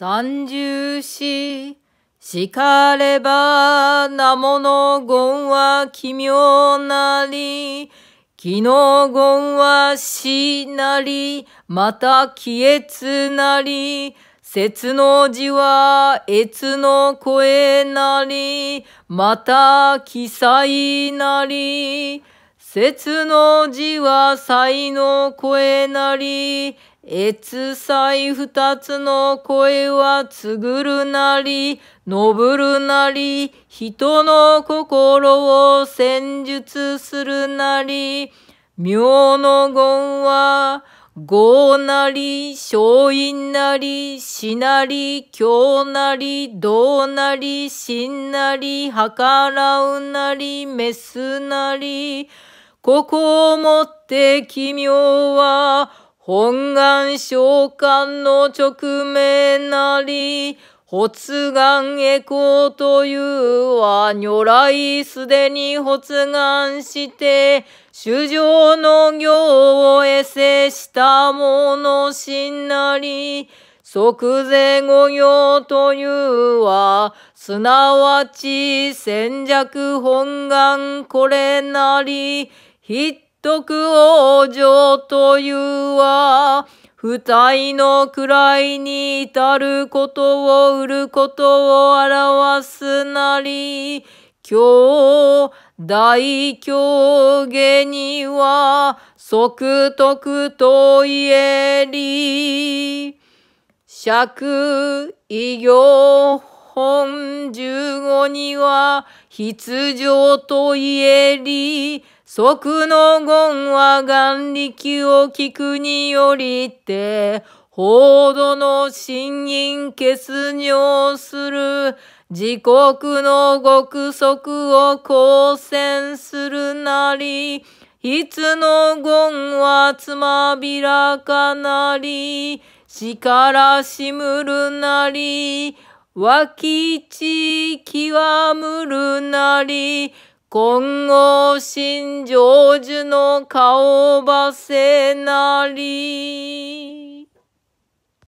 三十四、しかればなもの言は奇妙なり、昨日言は死なり、また気つなり、節の字は越の声なり、また記載なり、節の字は才の声なり、越才二つの声はつぐるなり、のぶるなり、人の心を戦術するなり、妙の言は、業なり、勝因なり、死なり、強なり、道なり、真なり、計らうなり、メスなり、ここをもって奇妙は、本願召喚の直命なり、発願エコーというは、如来すでに発願して、主上の行を得せしたものしなり、即税御用というは、すなわち戦弱本願これなり、一徳往生というは、二体の位に至ることを売ることを表すなり、今日、大狂下には、即徳と言えり、尺異行本十五には、必情と言えり、即の言は眼力を聞くによりて、報道の信任欠如する。自国の極速を交戦するなり、いつの言はつまびらかなり、力しむるなり、脇地極むるなり、金剛新成就の顔ばせなり。